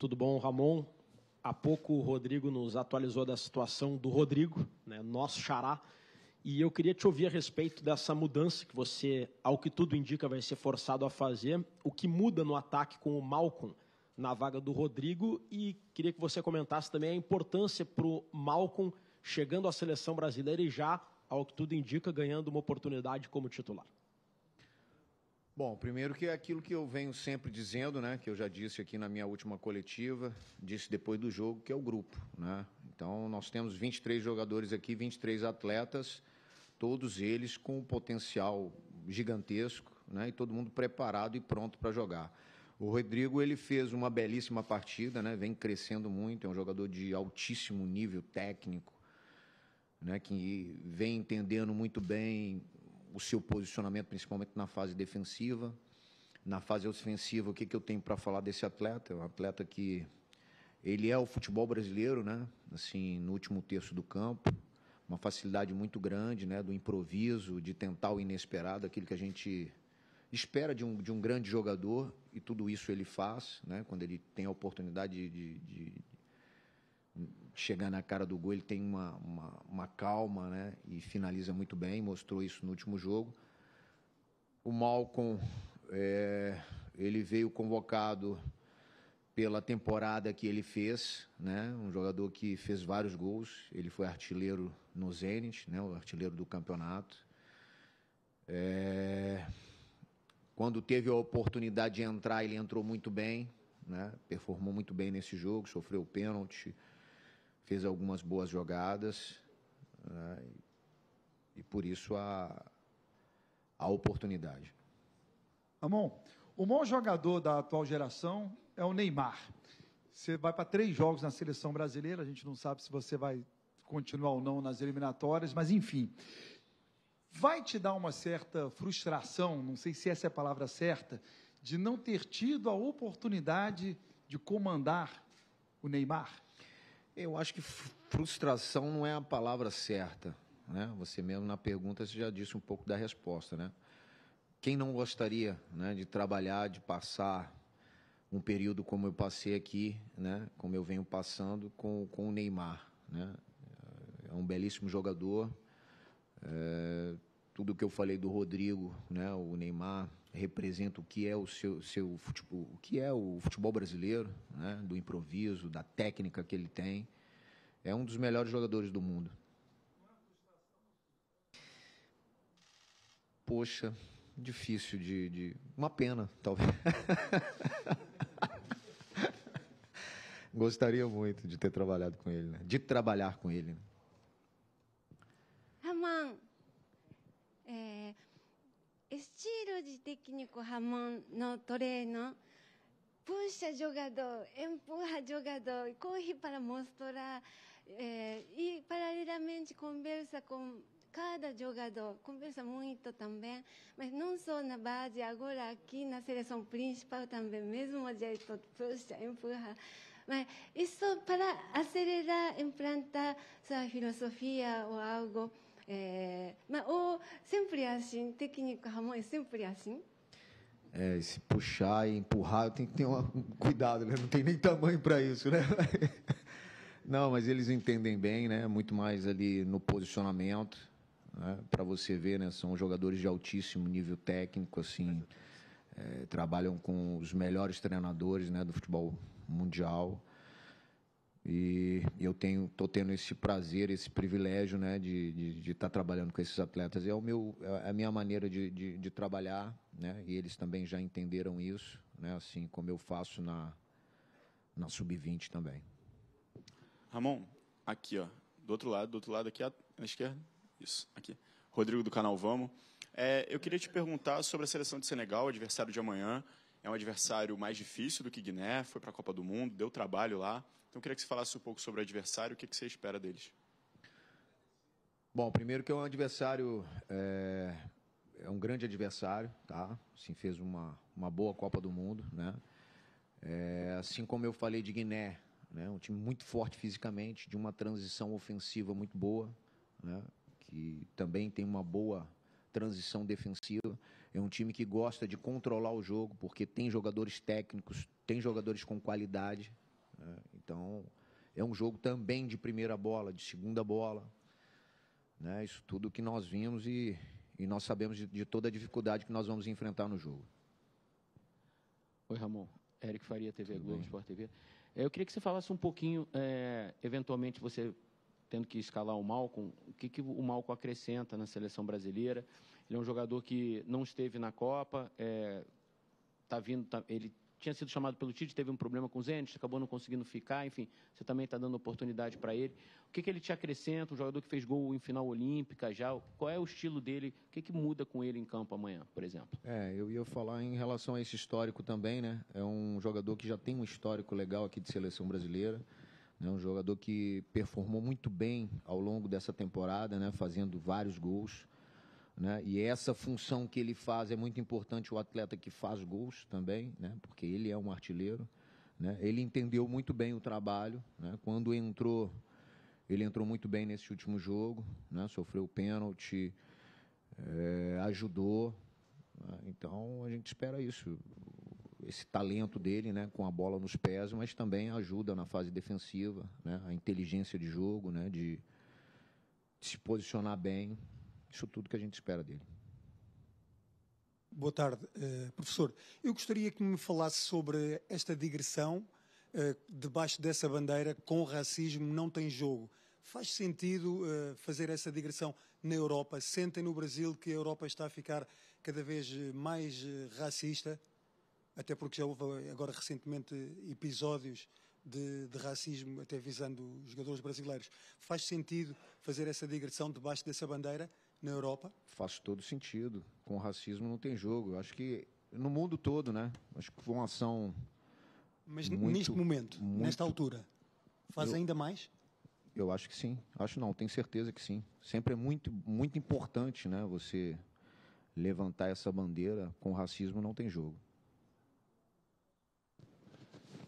Tudo bom, Ramon? Há pouco o Rodrigo nos atualizou da situação do Rodrigo, né, nosso xará, e eu queria te ouvir a respeito dessa mudança que você, ao que tudo indica, vai ser forçado a fazer. O que muda no ataque com o Malcolm na vaga do Rodrigo? E queria que você comentasse também a importância para o Malcolm chegando à seleção brasileira e já, ao que tudo indica, ganhando uma oportunidade como titular. Bom, primeiro que é aquilo que eu venho sempre dizendo, né, que eu já disse aqui na minha última coletiva, disse depois do jogo, que é o grupo, né? Então, nós temos 23 jogadores aqui, 23 atletas, todos eles com um potencial gigantesco, né, e todo mundo preparado e pronto para jogar. O Rodrigo, ele fez uma belíssima partida, né, vem crescendo muito, é um jogador de altíssimo nível técnico, né, que vem entendendo muito bem o seu posicionamento, principalmente na fase defensiva. Na fase ofensiva, o que, que eu tenho para falar desse atleta? É um atleta que ele é o futebol brasileiro, né? Assim, no último terço do campo, uma facilidade muito grande, né? Do improviso, de tentar o inesperado, aquilo que a gente espera de um, de um grande jogador e tudo isso ele faz, né? Quando ele tem a oportunidade de, de, de chegar na cara do gol, ele tem uma, uma, uma, calma né? e finaliza muito bem, mostrou isso no último jogo. O Malcom, é, ele veio convocado pela temporada que ele fez, né? um jogador que fez vários gols, ele foi artilheiro no Zenit, né? o artilheiro do campeonato. É, quando teve a oportunidade de entrar, ele entrou muito bem, né? performou muito bem nesse jogo, sofreu pênalti, fez algumas boas jogadas né, e por isso a, a oportunidade. Amon, o maior jogador da atual geração é o Neymar. Você vai para três jogos na seleção brasileira, a gente não sabe se você vai continuar ou não nas eliminatórias, mas enfim. Vai te dar uma certa frustração, não sei se essa é a palavra certa, de não ter tido a oportunidade de comandar o Neymar? Eu acho que frustração não é a palavra certa. Né? Você mesmo na pergunta você já disse um pouco da resposta, né? Quem não gostaria, né, de trabalhar, de passar um período como eu passei aqui, né, como eu venho passando com, com o Neymar, né? É um belíssimo jogador. É, tudo que eu falei do Rodrigo, né, o Neymar representa o que é o seu, seu futebol, o que é o futebol brasileiro, né? do improviso, da técnica que ele tem. É um dos melhores jogadores do mundo. Poxa, difícil de, de... uma pena, talvez. Gostaria muito de ter trabalhado com ele, né? de trabalhar com ele. Né? Ramon, スチール自的にこう波紋のトレーナのプンシャジョガドエンプハジョガドコーヒーパラモストラ、えー、イパラリラメンチコンベルサコンカーダジョガドコンベルサモンイットタンベンノンソーナバージアゴラキーナセレソンプリンシパウタンベンメズモジェイトプンシャエンプハまあ、一層パラアセレラ・インプランタ・サフィロソフィアを合うご、えー、o sempre assim, técnico Ramon é sempre assim? É, se puxar e empurrar, tem que ter um cuidado, né? Não tem nem tamanho para isso, né? Não, mas eles entendem bem, né? Muito mais ali no posicionamento, né? para você ver, né? São jogadores de altíssimo nível técnico, assim, é, trabalham com os melhores treinadores, né? Do futebol mundial. E eu tenho, tô tendo esse prazer, esse privilégio, né, de estar de, de tá trabalhando com esses atletas. É o meu, é, é a minha maneira de, de, de, trabalhar, né? E eles também já entenderam isso, né? Assim como eu faço na na sub-20 também. Ramon, aqui, ó, do outro lado, do outro lado aqui, à, esquerda, isso, aqui. Rodrigo do canal Vamos. É, eu queria te perguntar sobre a seleção de Senegal, adversário de amanhã. É um adversário mais difícil do que Guiné, foi para a Copa do Mundo, deu trabalho lá. Então, eu queria que você falasse um pouco sobre o adversário, o que, que você espera deles. Bom, primeiro que é um adversário, é, é um grande adversário, tá? Assim, fez uma, uma boa Copa do Mundo, né? É, assim como eu falei de Guiné, né? Um time muito forte fisicamente, de uma transição ofensiva muito boa, né? Que também tem uma boa transição defensiva. É um time que gosta de controlar o jogo, porque tem jogadores técnicos, tem jogadores com qualidade. Né? Então, é um jogo também de primeira bola, de segunda bola. Né? Isso tudo que nós vimos e, e nós sabemos de, de, toda a dificuldade que nós vamos enfrentar no jogo. Oi, Ramon. Eric Faria, TV tudo Globo, bem? Sport TV. É, eu queria que você falasse um pouquinho, é, eventualmente você tendo que escalar o Malcom, o que, que o Malcom acrescenta na seleção brasileira? Ele é um jogador que não esteve na Copa, é, tá vindo, tá, ele tinha sido chamado pelo Tite, teve um problema com o Zenit, acabou não conseguindo ficar, enfim, você também está dando oportunidade para ele. O que, que ele te acrescenta, um jogador que fez gol em final olímpica já, qual é o estilo dele, o que, que muda com ele em campo amanhã, por exemplo? É, eu ia falar em relação a esse histórico também, né? É um jogador que já tem um histórico legal aqui de seleção brasileira, né? um jogador que performou muito bem ao longo dessa temporada, né? fazendo vários gols. Né? E essa função que ele faz é muito importante. O atleta que faz gols também, né? porque ele é um artilheiro. Né? Ele entendeu muito bem o trabalho. Né? Quando entrou, ele entrou muito bem nesse último jogo. Né? Sofreu pênalti, é, ajudou. Né? Então a gente espera isso, esse talento dele, né, com a bola nos pés, mas também ajuda na fase defensiva, né, a inteligência de jogo, né, de, de se posicionar bem isso tudo que a gente espera dele. Boa tarde, uh, professor. Eu gostaria que me falasse sobre esta digressão uh, debaixo dessa bandeira com racismo não tem jogo. Faz sentido uh, fazer essa digressão na Europa? Sentem no Brasil que a Europa está a ficar cada vez mais racista? Até porque já houve agora recentemente episódios de, de racismo até visando jogadores brasileiros. Faz sentido fazer essa digressão debaixo dessa bandeira? na Europa. Faz todo sentido. Com o racismo não tem jogo. Acho que no mundo todo, né? Acho que foi uma ação. Mas muito, neste momento, muito... nesta altura, faz eu, ainda mais? Eu acho que sim. Acho não, tenho certeza que sim. Sempre é muito, muito importante, né? Você levantar essa bandeira. Com o racismo não tem jogo.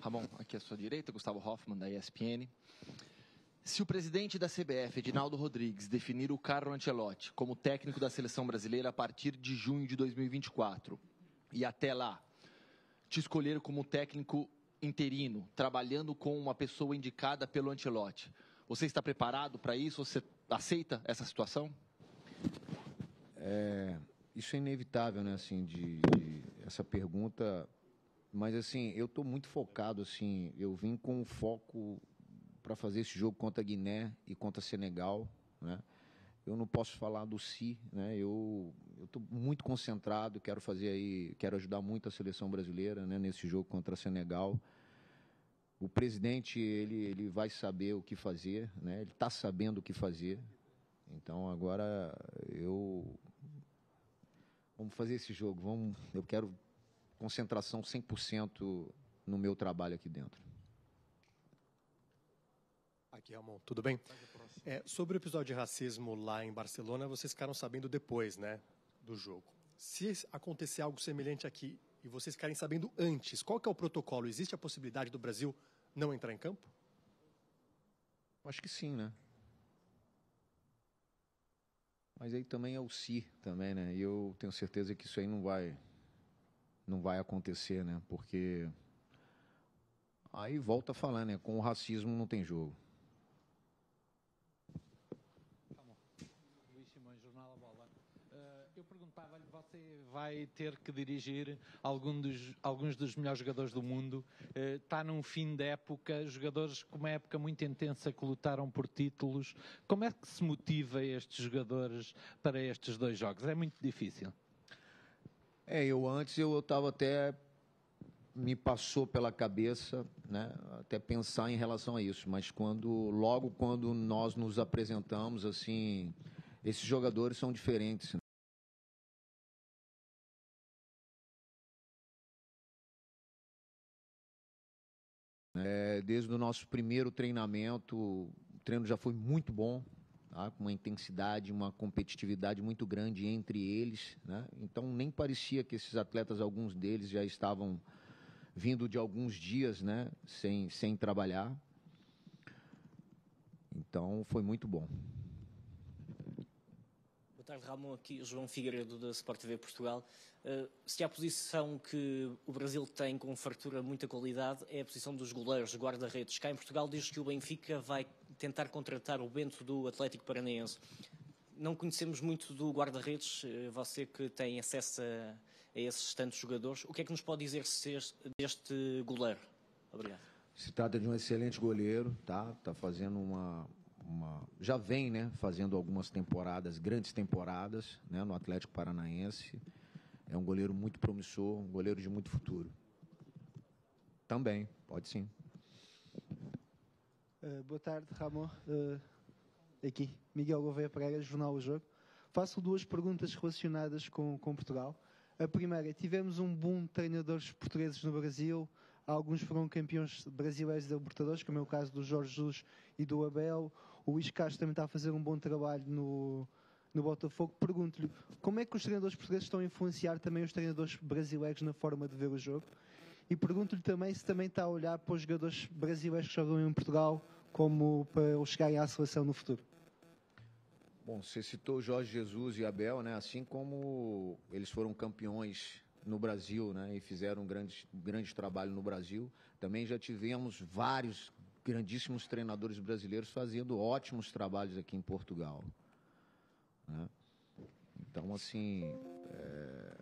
Ramon, aqui à sua direita, Gustavo Hoffman, da ESPN. Se o presidente da CBF, Edinaldo Rodrigues, definir o Carlo Ancelotti como técnico da seleção brasileira a partir de junho de 2024 e até lá te escolher como técnico interino, trabalhando com uma pessoa indicada pelo Ancelotti, você está preparado para isso? Você aceita essa situação? É, isso é inevitável, né? Assim, de, de essa pergunta, mas assim, eu estou muito focado, assim, eu vim com um foco para fazer esse jogo contra a Guiné e contra Senegal, né? Eu não posso falar do si, né? Eu estou muito concentrado, quero fazer aí, quero ajudar muito a seleção brasileira, né? Nesse jogo contra Senegal. O presidente ele, ele vai saber o que fazer, né? Ele está sabendo o que fazer. Então agora eu vamos fazer esse jogo, vamos, eu quero concentração 100% no meu trabalho aqui dentro aqui, Ramon. Tudo bem? É, sobre o episódio de racismo lá em Barcelona, vocês ficaram sabendo depois, né, do jogo. Se acontecer algo semelhante aqui e vocês ficarem sabendo antes, qual que é o protocolo? Existe a possibilidade do Brasil não entrar em campo? Acho que sim, né? Mas aí também é o si também, né? E eu tenho certeza que isso aí não vai não vai acontecer, né? Porque aí volta a falar, né? Com o racismo não tem jogo. vai ter que dirigir algum dos, alguns dos melhores jogadores do mundo. Está eh, num fim de época, jogadores com uma época muito intensa que lutaram por títulos. Como é que se motiva estes jogadores para estes dois jogos? É muito difícil. É, eu antes eu estava até me passou pela cabeça, né, até pensar em relação a isso, mas quando logo quando nós nos apresentamos assim, esses jogadores são diferentes. É, desde o nosso primeiro treinamento, o treino já foi muito bom, tá? com uma intensidade, uma competitividade muito grande entre eles. Né? Então, nem parecia que esses atletas, alguns deles, já estavam vindo de alguns dias né? sem, sem trabalhar. Então, foi muito bom. Ricardo Ramon aqui, João Figueiredo da Sport TV Portugal. Uh, se a posição que o Brasil tem com fartura muita qualidade é a posição dos goleiros, guarda-redes. Cá em Portugal diz que o Benfica vai tentar contratar o Bento do Atlético Paranaense. Não conhecemos muito do guarda-redes, eh, você que tem acesso a, a esses tantos jogadores. O que é que nos pode dizer deste goleiro? Obrigado. Se trata de um excelente goleiro, tá? Tá fazendo uma, uma, já vem, né, fazendo algumas temporadas, grandes temporadas, né, no Atlético Paranaense. É um goleiro muito promissor, um goleiro de muito futuro. Também, pode sim. Uh, boa tarde, Ramon. Uh, aqui, Miguel Gouveia Pereira, Jornal O Jogo. Faço duas perguntas relacionadas com, com Portugal. A primeira, tivemos um boom de treinadores portugueses no Brasil. Alguns foram campeões brasileiros e Libertadores, como é o caso do Jorge Jesus e do Abel. O Luís Castro também está a fazer um bom trabalho no, no Botafogo. Pergunto-lhe como é que os treinadores portugueses estão a influenciar também os treinadores brasileiros na forma de ver o jogo? E pergunto-lhe também se também está a olhar para os jogadores brasileiros que jogam em Portugal como para eles chegarem à seleção no futuro. Bom, você citou Jorge Jesus e Abel, né? Assim como eles foram campeões no Brasil, né? E fizeram um grande, grande trabalho no Brasil. Também já tivemos vários grandíssimos treinadores brasileiros fazendo ótimos trabalhos aqui em Portugal. Né? Então, assim, é...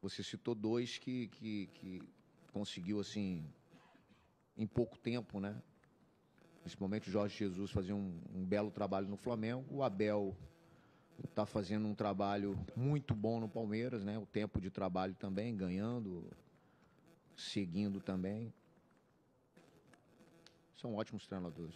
você citou dois que, que, que conseguiu, assim, em pouco tempo, né? Principalmente o Jorge Jesus fazia um, um belo trabalho no Flamengo, o Abel está fazendo um trabalho muito bom no Palmeiras, né? O tempo de trabalho também, ganhando, seguindo também são ótimos treinadores.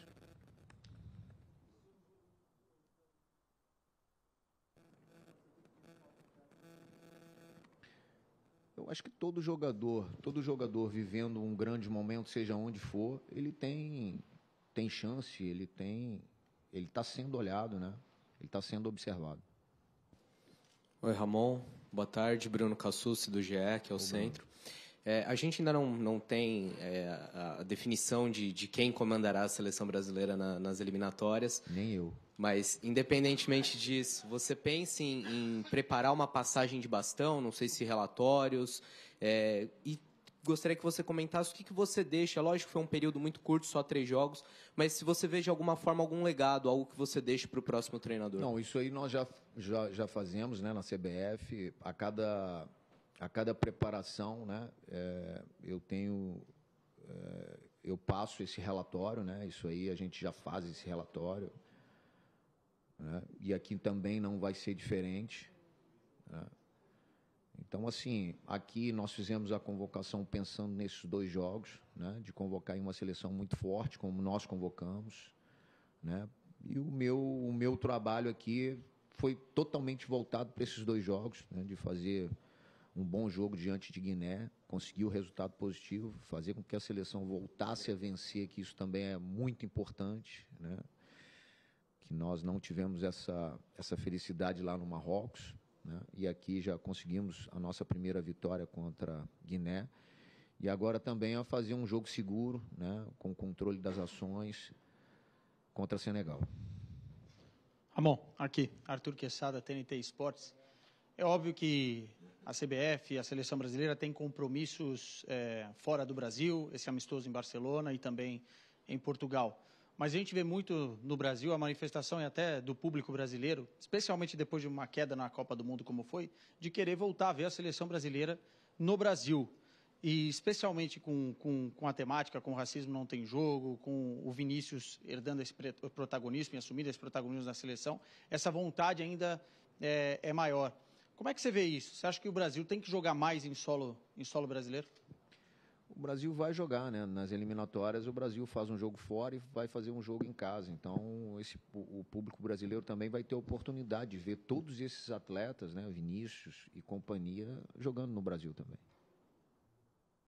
Eu acho que todo jogador, todo jogador vivendo um grande momento, seja onde for, ele tem tem chance, ele tem ele está sendo olhado, né? Ele está sendo observado. Oi, Ramon. Boa tarde, Bruno Cassucci, do GE, que é o Oi, centro. Bruno. É, a gente ainda não, não tem é, a definição de, de quem comandará a seleção brasileira na, nas eliminatórias. Nem eu. Mas, independentemente disso, você pensa em, em preparar uma passagem de bastão, não sei se relatórios, é, e gostaria que você comentasse o que, que você deixa. Lógico que foi um período muito curto, só três jogos, mas se você vê de alguma forma algum legado, algo que você deixa para o próximo treinador. Não, isso aí nós já, já, já fazemos né, na CBF. A cada a cada preparação, né, é, eu tenho, é, eu passo esse relatório, né, isso aí a gente já faz esse relatório, né, e aqui também não vai ser diferente. Né. Então, assim, aqui nós fizemos a convocação pensando nesses dois jogos, né, de convocar uma seleção muito forte, como nós convocamos, né, e o meu, o meu trabalho aqui foi totalmente voltado para esses dois jogos, né, de fazer um bom jogo diante de Guiné, conseguiu o resultado positivo, fazer com que a seleção voltasse a vencer, que isso também é muito importante, né? que nós não tivemos essa, essa felicidade lá no Marrocos, né? e aqui já conseguimos a nossa primeira vitória contra Guiné, e agora também a fazer um jogo seguro, né? com controle das ações contra Senegal. Ramon, aqui, Arthur Queçada, TNT Esportes. É óbvio que a CBF, a seleção brasileira, tem compromissos é, fora do Brasil, esse amistoso em Barcelona e também em Portugal. Mas a gente vê muito no Brasil a manifestação e é até do público brasileiro, especialmente depois de uma queda na Copa do Mundo como foi, de querer voltar a ver a seleção brasileira no Brasil. E especialmente com, com, com a temática, com o racismo não tem jogo, com o Vinícius herdando esse protagonismo e assumindo esse protagonismo na seleção, essa vontade ainda é, é maior. Como é que você vê isso? Você acha que o Brasil tem que jogar mais em solo, em solo brasileiro? O Brasil vai jogar, né? Nas eliminatórias, o Brasil faz um jogo fora e vai fazer um jogo em casa. Então, esse, o público brasileiro também vai ter a oportunidade de ver todos esses atletas, né? Vinícius e companhia, jogando no Brasil também.